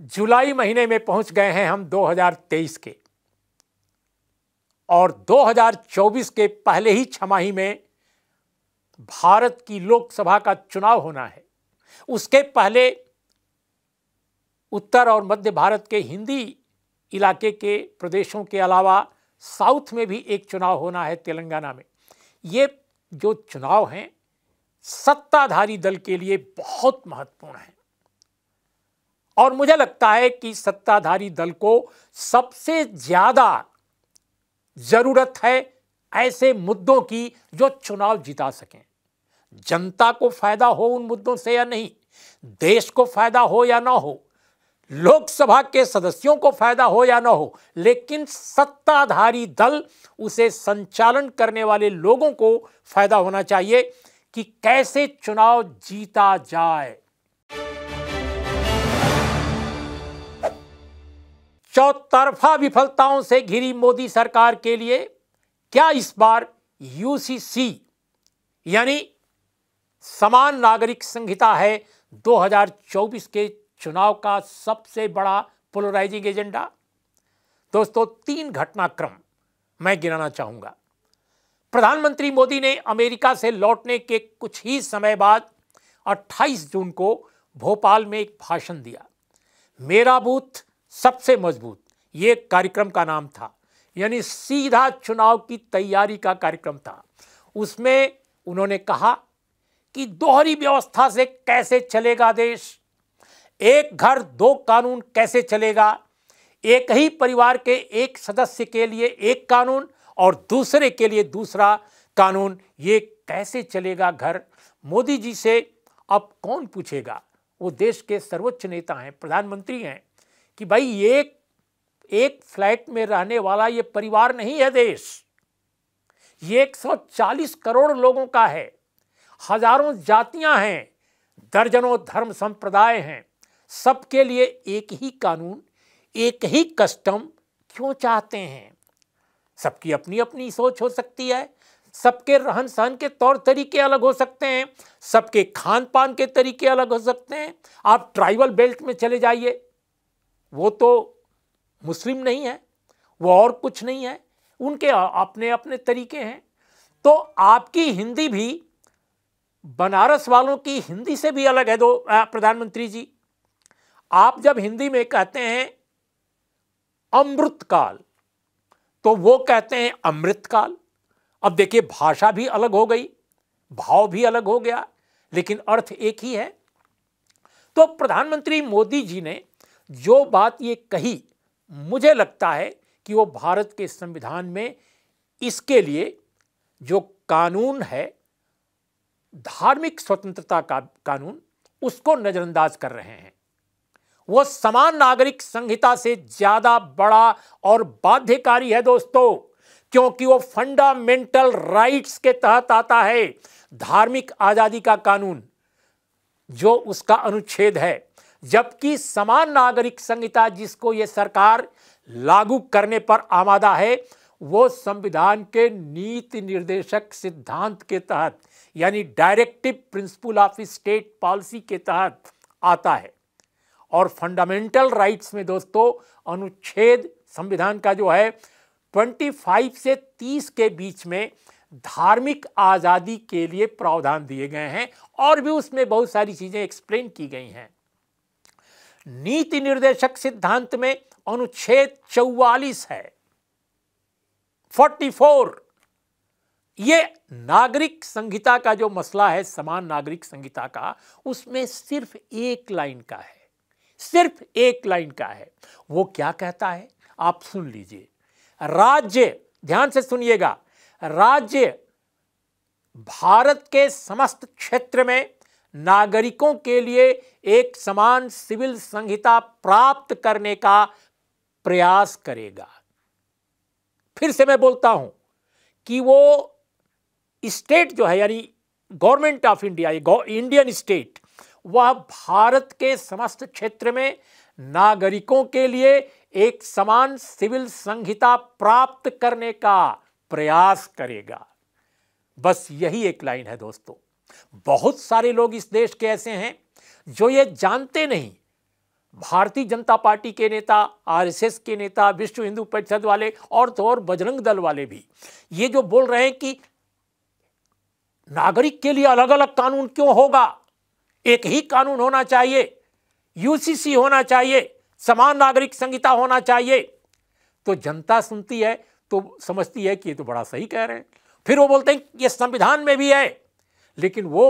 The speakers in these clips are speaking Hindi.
जुलाई महीने में पहुंच गए हैं हम 2023 के और 2024 के पहले ही छमाही में भारत की लोकसभा का चुनाव होना है उसके पहले उत्तर और मध्य भारत के हिंदी इलाके के प्रदेशों के अलावा साउथ में भी एक चुनाव होना है तेलंगाना में ये जो चुनाव हैं सत्ताधारी दल के लिए बहुत महत्वपूर्ण हैं और मुझे लगता है कि सत्ताधारी दल को सबसे ज़्यादा ज़रूरत है ऐसे मुद्दों की जो चुनाव जिता सकें जनता को फायदा हो उन मुद्दों से या नहीं देश को फायदा हो या ना हो लोकसभा के सदस्यों को फायदा हो या ना हो लेकिन सत्ताधारी दल उसे संचालन करने वाले लोगों को फायदा होना चाहिए कि कैसे चुनाव जीता जाए चौतरफा विफलताओं से घिरी मोदी सरकार के लिए क्या इस बार यूसीसी यानी समान नागरिक संहिता है 2024 के चुनाव का सबसे बड़ा पोलराइजिंग एजेंडा दोस्तों तीन घटनाक्रम मैं गिनाना चाहूंगा प्रधानमंत्री मोदी ने अमेरिका से लौटने के कुछ ही समय बाद 28 जून को भोपाल में एक भाषण दिया मेरा बूथ सबसे मजबूत ये कार्यक्रम का नाम था यानी सीधा चुनाव की तैयारी का कार्यक्रम था उसमें उन्होंने कहा कि दोहरी व्यवस्था से कैसे चलेगा देश एक घर दो कानून कैसे चलेगा एक ही परिवार के एक सदस्य के लिए एक कानून और दूसरे के लिए दूसरा कानून ये कैसे चलेगा घर मोदी जी से अब कौन पूछेगा वो देश के सर्वोच्च नेता हैं प्रधानमंत्री हैं कि भाई एक एक फ्लैट में रहने वाला ये परिवार नहीं है देश ये 140 करोड़ लोगों का है हजारों जातियां हैं दर्जनों धर्म संप्रदाय हैं सबके लिए एक ही कानून एक ही कस्टम क्यों चाहते हैं सबकी अपनी अपनी सोच हो सकती है सबके रहन सहन के तौर तरीके अलग हो सकते हैं सबके खान पान के तरीके अलग हो सकते हैं आप ट्राइबल बेल्ट में चले जाइए वो तो मुस्लिम नहीं है वो और कुछ नहीं है उनके अपने अपने तरीके हैं तो आपकी हिंदी भी बनारस वालों की हिंदी से भी अलग है दो प्रधानमंत्री जी आप जब हिंदी में कहते हैं अमृतकाल तो वो कहते हैं अमृतकाल अब देखिए भाषा भी अलग हो गई भाव भी अलग हो गया लेकिन अर्थ एक ही है तो प्रधानमंत्री मोदी जी ने जो बात ये कही मुझे लगता है कि वो भारत के संविधान में इसके लिए जो कानून है धार्मिक स्वतंत्रता का कानून उसको नज़रअंदाज कर रहे हैं वो समान नागरिक संहिता से ज़्यादा बड़ा और बाध्यकारी है दोस्तों क्योंकि वो फंडामेंटल राइट्स के तहत आता है धार्मिक आज़ादी का कानून जो उसका अनुच्छेद है जबकि समान नागरिक संहिता जिसको ये सरकार लागू करने पर आमादा है वो संविधान के नीति निर्देशक सिद्धांत के तहत यानी directive principle of state policy के तहत आता है और फंडामेंटल राइट्स में दोस्तों अनुच्छेद संविधान का जो है 25 से 30 के बीच में धार्मिक आज़ादी के लिए प्रावधान दिए गए हैं और भी उसमें बहुत सारी चीज़ें एक्सप्लेन की गई हैं नीति निर्देशक सिद्धांत में अनुच्छेद चौवालीस है 44 ये नागरिक संहिता का जो मसला है समान नागरिक संहिता का उसमें सिर्फ एक लाइन का है सिर्फ एक लाइन का है वो क्या कहता है आप सुन लीजिए राज्य ध्यान से सुनिएगा राज्य भारत के समस्त क्षेत्र में नागरिकों के लिए एक समान सिविल संहिता प्राप्त करने का प्रयास करेगा फिर से मैं बोलता हूं कि वो स्टेट जो है यानी government of India Indian state वह भारत के समस्त क्षेत्र में नागरिकों के लिए एक समान सिविल संहिता प्राप्त करने का प्रयास करेगा बस यही एक लाइन है दोस्तों बहुत सारे लोग इस देश के ऐसे हैं जो ये जानते नहीं भारतीय जनता पार्टी के नेता आरएसएस के नेता विश्व हिंदू परिषद वाले और तो और बजरंग दल वाले भी ये जो बोल रहे हैं कि नागरिक के लिए अलग अलग कानून क्यों होगा एक ही कानून होना चाहिए यूसीसी होना चाहिए समान नागरिक संहिता होना चाहिए तो जनता सुनती है तो समझती है कि ये तो बड़ा सही कह रहे हैं फिर वो बोलते हैं ये संविधान में भी है लेकिन वो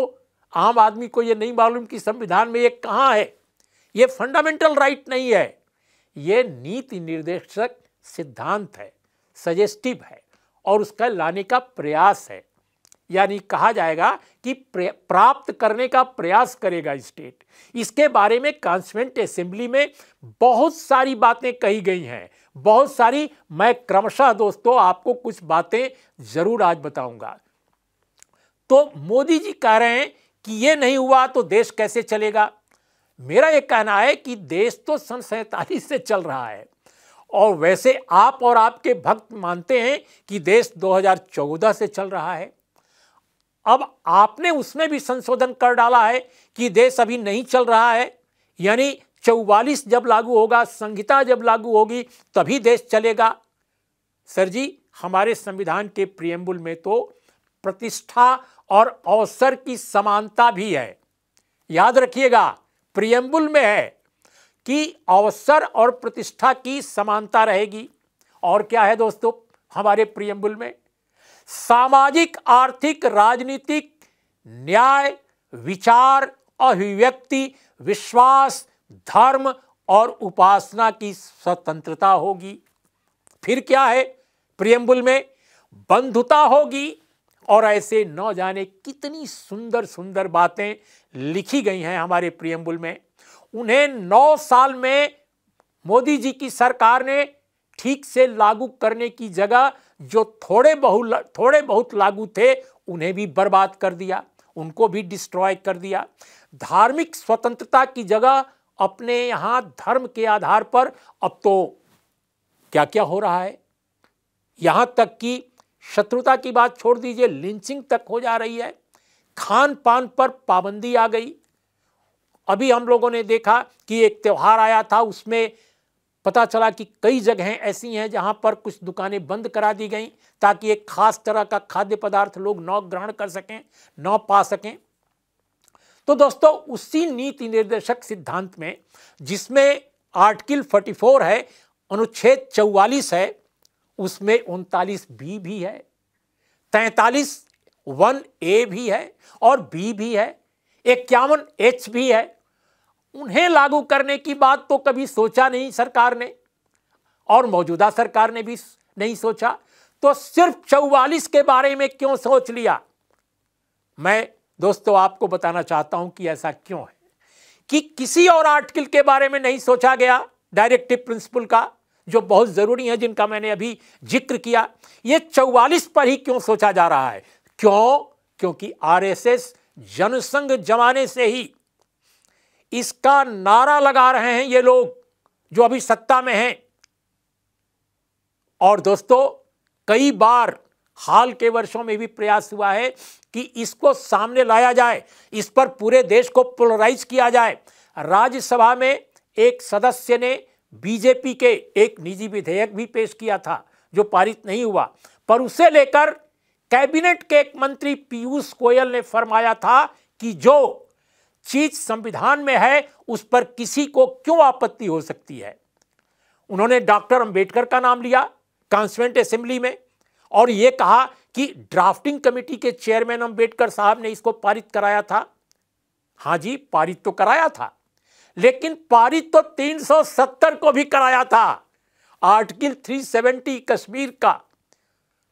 आम आदमी को ये नहीं मालूम कि संविधान में ये कहाँ है ये फंडामेंटल राइट नहीं है ये नीति निर्देशक सिद्धांत है सजेस्टिव है और उसका लाने का प्रयास है यानी कहा जाएगा कि प्राप्त करने का प्रयास करेगा स्टेट इसके बारे में कॉन्स्टिट्यूंट असेंबली में बहुत सारी बातें कही गई हैं बहुत सारी मैं क्रमशः दोस्तों आपको कुछ बातें ज़रूर आज बताऊंगा तो मोदी जी कह रहे हैं कि ये नहीं हुआ तो देश कैसे चलेगा मेरा ये कहना है कि देश तो सन सैतालीस से चल रहा है और वैसे आप और आपके भक्त मानते हैं कि देश 2014 से चल रहा है अब आपने उसमें भी संशोधन कर डाला है कि देश अभी नहीं चल रहा है यानी चौवालीस जब लागू होगा संहिता जब लागू होगी तभी देश चलेगा सर जी हमारे संविधान के प्रियम्बुल में तो प्रतिष्ठा और अवसर की समानता भी है याद रखिएगा प्रियम्बुल में है कि अवसर और प्रतिष्ठा की समानता रहेगी और क्या है दोस्तों हमारे प्रियम्बुल में सामाजिक आर्थिक राजनीतिक न्याय विचार अभिव्यक्ति विश्वास धर्म और उपासना की स्वतंत्रता होगी फिर क्या है प्रियम्बुल में बंधुता होगी और ऐसे न जाने कितनी सुंदर सुंदर बातें लिखी गई हैं हमारे प्रियम्बुल में उन्हें नौ साल में मोदी जी की सरकार ने ठीक से लागू करने की जगह जो थोड़े बहु थोड़े बहुत लागू थे उन्हें भी बर्बाद कर दिया उनको भी डिस्ट्रॉय कर दिया धार्मिक स्वतंत्रता की जगह अपने यहाँ धर्म के आधार पर अब तो क्या क्या हो रहा है यहाँ तक कि शत्रुता की बात छोड़ दीजिए लिंचिंग तक हो जा रही है खान पान पर पाबंदी आ गई अभी हम लोगों ने देखा कि एक त्यौहार आया था उसमें पता चला कि कई जगहें ऐसी हैं जहां पर कुछ दुकानें बंद करा दी गई ताकि एक खास तरह का खाद्य पदार्थ लोग न ग्रहण कर सकें न पा सकें तो दोस्तों उसी नीति निर्देशक सिद्धांत में जिसमें आर्टिकल 44 है अनुच्छेद 44 है उसमें उनतालीस बी भी है तैतालीस वन ए भी है और बी भी है इक्यावन एच भी है उन्हें लागू करने की बात तो कभी सोचा नहीं सरकार ने और मौजूदा सरकार ने भी नहीं सोचा तो सिर्फ चौवालीस के बारे में क्यों सोच लिया मैं दोस्तों आपको बताना चाहता हूं कि ऐसा क्यों है कि किसी और आर्टिकल के बारे में नहीं सोचा गया डायरेक्टिव प्रिंसिपल का जो बहुत ज़रूरी हैं जिनका मैंने अभी जिक्र किया ये चौवालीस पर ही क्यों सोचा जा रहा है क्यों क्योंकि आरएसएस जनसंघ जमाने से ही इसका नारा लगा रहे हैं ये लोग जो अभी सत्ता में हैं और दोस्तों कई बार हाल के वर्षों में भी प्रयास हुआ है कि इसको सामने लाया जाए इस पर पूरे देश को पोलराइज किया जाए राज्यसभा में एक सदस्य ने बीजेपी के एक निजी विधेयक भी पेश किया था जो पारित नहीं हुआ पर उसे लेकर कैबिनेट के एक मंत्री पीयूष गोयल ने फरमाया था कि जो चीज संविधान में है उस पर किसी को क्यों आपत्ति हो सकती है उन्होंने डॉक्टर अंबेडकर का नाम लिया कॉन्स्टेंट असेंबली में और यह कहा कि ड्राफ्टिंग कमेटी के चेयरमैन अंबेडकर साहब ने इसको पारित कराया था हाँ जी पारित तो कराया था लेकिन पारित तो 370 को भी कराया था आर्टिकल 370 कश्मीर का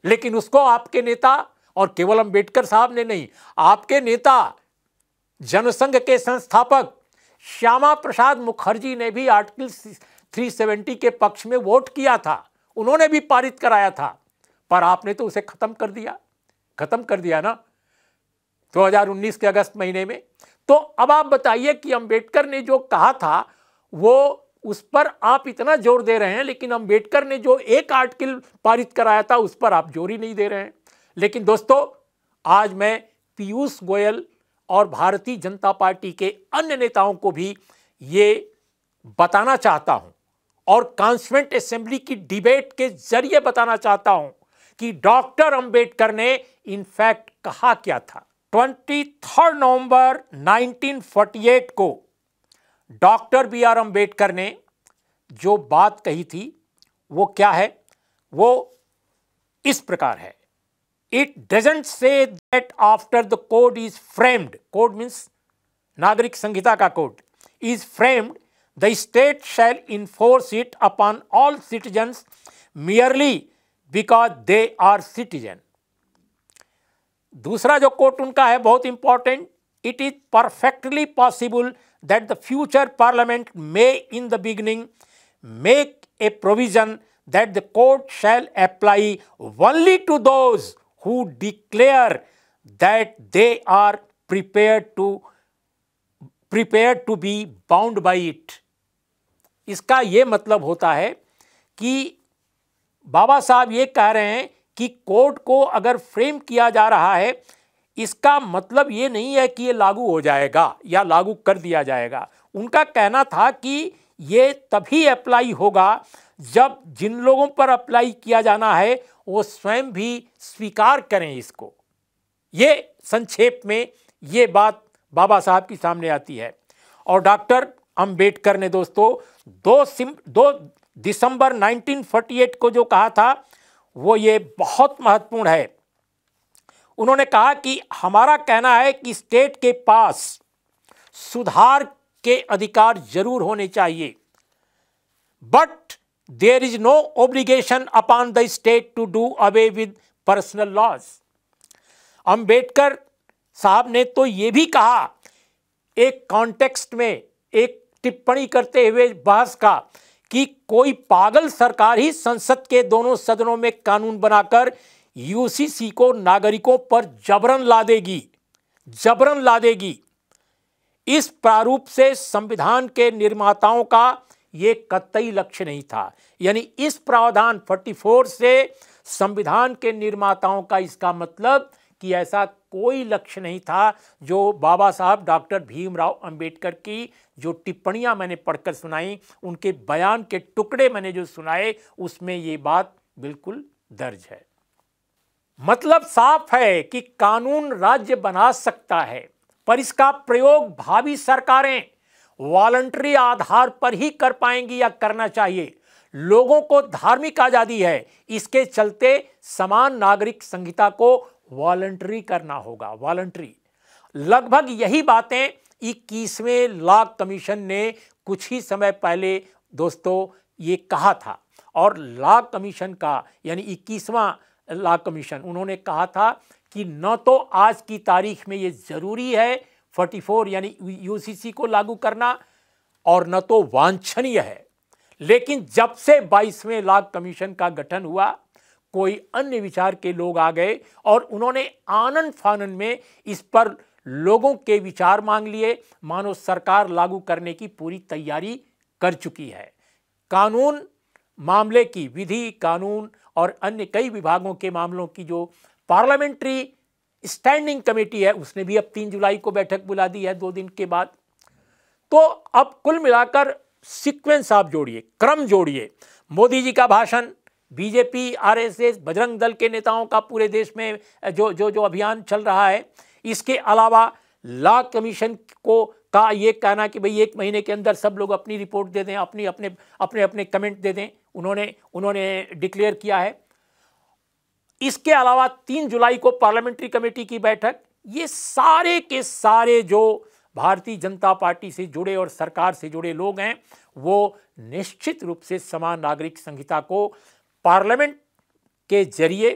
लेकिन उसको आपके नेता और केवल अंबेडकर साहब ने नहीं आपके नेता जनसंघ के संस्थापक श्यामा प्रसाद मुखर्जी ने भी आर्टिकल 370 के पक्ष में वोट किया था उन्होंने भी पारित कराया था पर आपने तो उसे खत्म कर दिया खत्म कर दिया ना 2019 के अगस्त महीने में तो अब आप बताइए कि अंबेडकर ने जो कहा था वो उस पर आप इतना जोर दे रहे हैं लेकिन अंबेडकर ने जो एक आर्टिकल पारित कराया था उस पर आप जोर ही नहीं दे रहे हैं लेकिन दोस्तों आज मैं पीयूष गोयल और भारतीय जनता पार्टी के अन्य नेताओं को भी ये बताना चाहता हूं और कॉन्स्टिट्यूंट असेंबली की डिबेट के जरिए बताना चाहता हूं कि डॉक्टर अंबेडकर ने इनफैक्ट कहा क्या था ट्वेंटी थर्ड नवंबर एट को डॉक्टर बी आर अम्बेडकर ने जो बात कही थी वो क्या है वो इस प्रकार है it doesn't say that after the code is framed code means नागरिक संहिता का code is framed the state shall enforce it upon all citizens merely because they are citizen दूसरा जो कोट उनका है बहुत important it is perfectly possible that the future parliament may in the beginning make a provision that the court shall apply only to those who declare that they are prepare to prepare to be bound by it इसका यह मतलब होता है कि बाबा साहब ये कह रहे हैं कि कोर्ट को अगर फ्रेम किया जा रहा है इसका मतलब ये नहीं है कि ये लागू हो जाएगा या लागू कर दिया जाएगा उनका कहना था कि ये तभी अप्लाई होगा जब जिन लोगों पर अप्लाई किया जाना है वो स्वयं भी स्वीकार करें इसको ये संक्षेप में ये बात बाबा साहब की सामने आती है और डॉक्टर अंबेडकर ने दोस्तों दो सिम दो दिसंबर 1948 को जो कहा था वो ये बहुत महत्वपूर्ण है उन्होंने कहा कि हमारा कहना है कि स्टेट के पास सुधार के अधिकार जरूर होने चाहिए but there is no obligation upon the state to do away with personal laws Ambedkar साहब ने तो ये भी कहा एक कॉन्टेक्स्ट में एक टिप्पणी करते हुए बहस का कि कोई पागल सरकार ही संसद के दोनों सदनों में कानून बनाकर यूसीसी को नागरिकों पर जबरन ला देगी जबरन ला देगी इस प्रारूप से संविधान के निर्माताओं का ये कतई लक्ष्य नहीं था यानी इस प्रावधान 44 से संविधान के निर्माताओं का इसका मतलब कि ऐसा कोई लक्ष्य नहीं था जो बाबा साहब डॉक्टर भीमराव अंबेडकर की जो टिप्पणियां मैंने पढ़कर सुनाई उनके बयान के टुकड़े मैंने जो सुनाए उसमें ये बात बिल्कुल दर्ज है मतलब साफ है कि कानून राज्य बना सकता है पर इसका प्रयोग भावी सरकारें वॉलंटरी आधार पर ही कर पाएंगी या करना चाहिए लोगों को धार्मिक आज़ादी है इसके चलते समान नागरिक संहिता को वॉलंट्री करना होगा वॉलंट्री लगभग यही बातें इक्कीसवें लॉ कमीशन ने कुछ ही समय पहले दोस्तों ये कहा था और लॉ कमीशन का यानी इक्कीसवां लॉ कमीशन उन्होंने कहा था कि न तो आज की तारीख में ये ज़रूरी है 44 यानी यूसीसी को लागू करना और न तो वांछनीय है लेकिन जब से बाईसवें लॉ कमीशन का गठन हुआ कोई अन्य विचार के लोग आ गए और उन्होंने आनन फानन में इस पर लोगों के विचार मांग लिए मानो सरकार लागू करने की पूरी तैयारी कर चुकी है कानून मामले की विधि कानून और अन्य कई विभागों के मामलों की जो पार्लियामेंट्री स्टैंडिंग कमेटी है उसने भी अब तीन जुलाई को बैठक बुला दी है दो दिन के बाद तो अब कुल मिलाकर सीक्वेंस आप जोड़िए क्रम जोड़िए मोदी जी का भाषण बीजेपी आरएसएस बजरंग दल के नेताओं का पूरे देश में जो जो जो अभियान चल रहा है इसके अलावा लॉ कमीशन को का ये कहना कि भाई एक महीने के अंदर सब लोग अपनी रिपोर्ट दे दें अपनी अपने अपने अपने कमेंट दे दें उन्होंने उन्होंने डिक्लेयर किया है इसके अलावा तीन जुलाई को पार्लियामेंट्री कमेटी की बैठक ये सारे के सारे जो भारतीय जनता पार्टी से जुड़े और सरकार से जुड़े लोग हैं वो निश्चित रूप से समान नागरिक संहिता को पार्लियामेंट के जरिए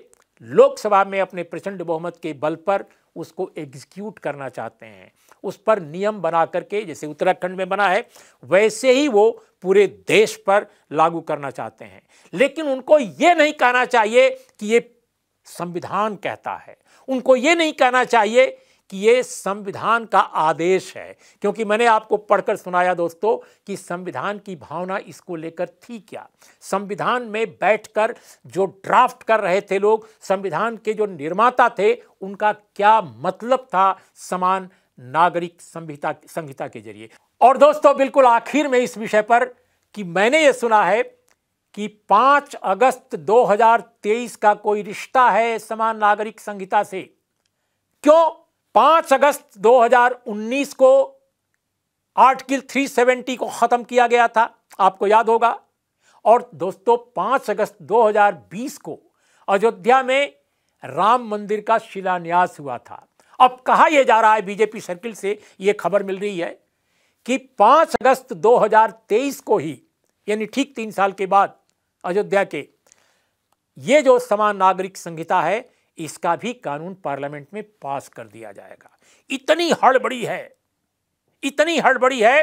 लोकसभा में अपने प्रचंड बहुमत के बल पर उसको एग्जीक्यूट करना चाहते हैं उस पर नियम बना करके जैसे उत्तराखंड में बना है वैसे ही वो पूरे देश पर लागू करना चाहते हैं लेकिन उनको ये नहीं कहना चाहिए कि ये संविधान कहता है उनको ये नहीं कहना चाहिए कि ये संविधान का आदेश है क्योंकि मैंने आपको पढ़कर सुनाया दोस्तों कि संविधान की भावना इसको लेकर थी क्या संविधान में बैठकर जो ड्राफ्ट कर रहे थे लोग संविधान के जो निर्माता थे उनका क्या मतलब था समान नागरिक संहिता संहिता के जरिए और दोस्तों बिल्कुल आखिर में इस विषय पर कि मैंने ये सुना है कि 5 अगस्त 2023 का कोई रिश्ता है समान नागरिक संहिता से क्यों पांच अगस्त 2019 को आर्टिकल 370 को ख़त्म किया गया था आपको याद होगा और दोस्तों पांच अगस्त 2020 को अयोध्या में राम मंदिर का शिलान्यास हुआ था अब कहा यह जा रहा है बीजेपी सर्किल से यह खबर मिल रही है कि 5 अगस्त 2023 को ही यानी ठीक तीन साल के बाद अयोध्या के ये जो समान नागरिक संहिता है इसका भी कानून पार्लियामेंट में पास कर दिया जाएगा इतनी हड़बड़ी है इतनी हड़बड़ी है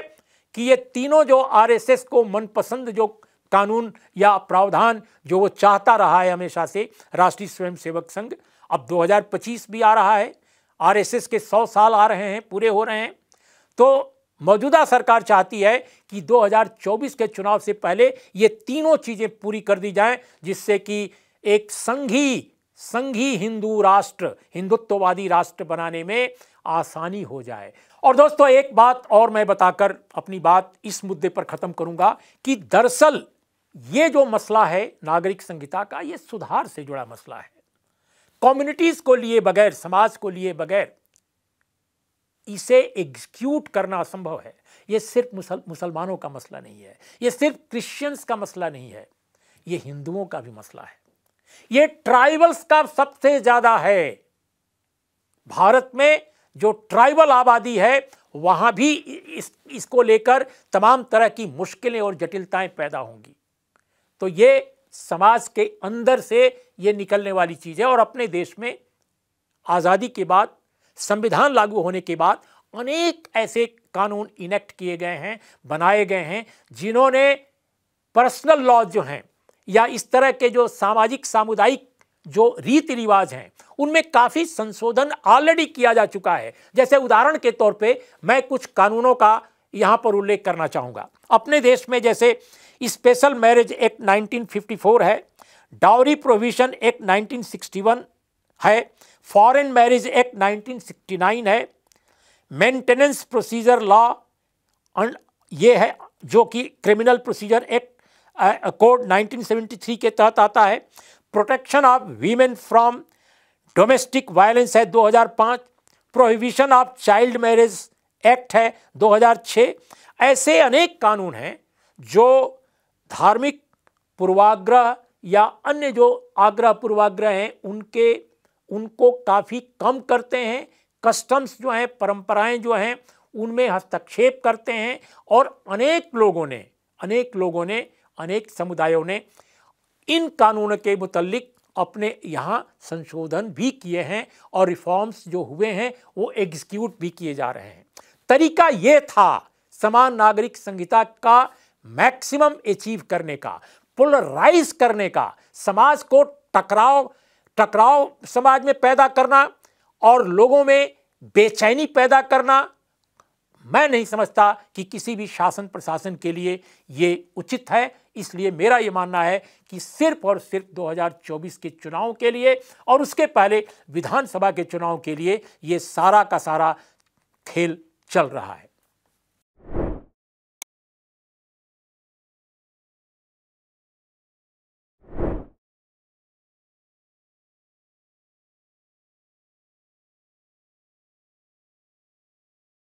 कि ये तीनों जो आरएसएस को मनपसंद जो कानून या प्रावधान जो वो चाहता रहा है हमेशा से राष्ट्रीय स्वयंसेवक संघ अब 2025 भी आ रहा है आरएसएस के 100 साल आ रहे हैं पूरे हो रहे हैं तो मौजूदा सरकार चाहती है कि 2024 के चुनाव से पहले ये तीनों चीज़ें पूरी कर दी जाएं जिससे कि एक संघी संघी हिंदू राष्ट्र हिंदुत्ववादी राष्ट्र बनाने में आसानी हो जाए और दोस्तों एक बात और मैं बताकर अपनी बात इस मुद्दे पर ख़त्म करूंगा कि दरअसल ये जो मसला है नागरिक संहिता का ये सुधार से जुड़ा मसला है कम्युनिटीज़ को लिए बगैर समाज को लिए बगैर इसे एग्जीक्यूट करना असंभव है यह सिर्फ मुसल, मुसलमानों का मसला नहीं है यह सिर्फ क्रिश्चियंस का मसला नहीं है यह हिंदुओं का भी मसला है ये ट्राइबल्स का सबसे ज्यादा है भारत में जो ट्राइबल आबादी है वहां भी इस इसको लेकर तमाम तरह की मुश्किलें और जटिलताएं पैदा होंगी तो ये समाज के अंदर से ये निकलने वाली चीज़ है और अपने देश में आज़ादी के बाद संविधान लागू होने के बाद अनेक ऐसे कानून इनेक्ट किए गए हैं बनाए गए हैं जिन्होंने पर्सनल लॉज जो हैं या इस तरह के जो सामाजिक सामुदायिक जो रीति रिवाज हैं उनमें काफ़ी संशोधन ऑलरेडी किया जा चुका है जैसे उदाहरण के तौर पे मैं कुछ कानूनों का यहाँ पर उल्लेख करना चाहूँगा अपने देश में जैसे स्पेशल मैरिज एक्ट 1954 है डाउरी प्रोविज़न एक्ट 1961 है फॉरेन मैरिज एक्ट 1969 है मेंटेनेंस प्रोसीजर लॉ ये है जो कि क्रिमिनल प्रोसीजर एक्ट कोड 1973 के तहत आता है protection of women from domestic violence है 2005 prohibition of child marriage act है 2006 ऐसे अनेक कानून हैं जो धार्मिक पूर्वाग्रह या अन्य जो आग्रह पूर्वाग्रह हैं उनके उनको काफ़ी कम करते हैं कस्टम्स जो हैं परंपराएं जो हैं उनमें हस्तक्षेप करते हैं और अनेक लोगों ने अनेक लोगों ने अनेक समुदायों ने इन कानून के मुतलिक अपने यहाँ संशोधन भी किए हैं और रिफॉर्म्स जो हुए हैं वो एग्जीक्यूट भी किए जा रहे हैं तरीका ये था समान नागरिक संहिता का मैक्सिमम अचीव करने का पोलराइज करने का समाज को टकराव टकराव समाज में पैदा करना और लोगों में बेचैनी पैदा करना मैं नहीं समझता कि किसी भी शासन प्रशासन के लिए ये उचित है इसलिए मेरा ये मानना है कि सिर्फ और सिर्फ 2024 के चुनाव के लिए और उसके पहले विधानसभा के चुनाव के लिए ये सारा का सारा खेल चल रहा है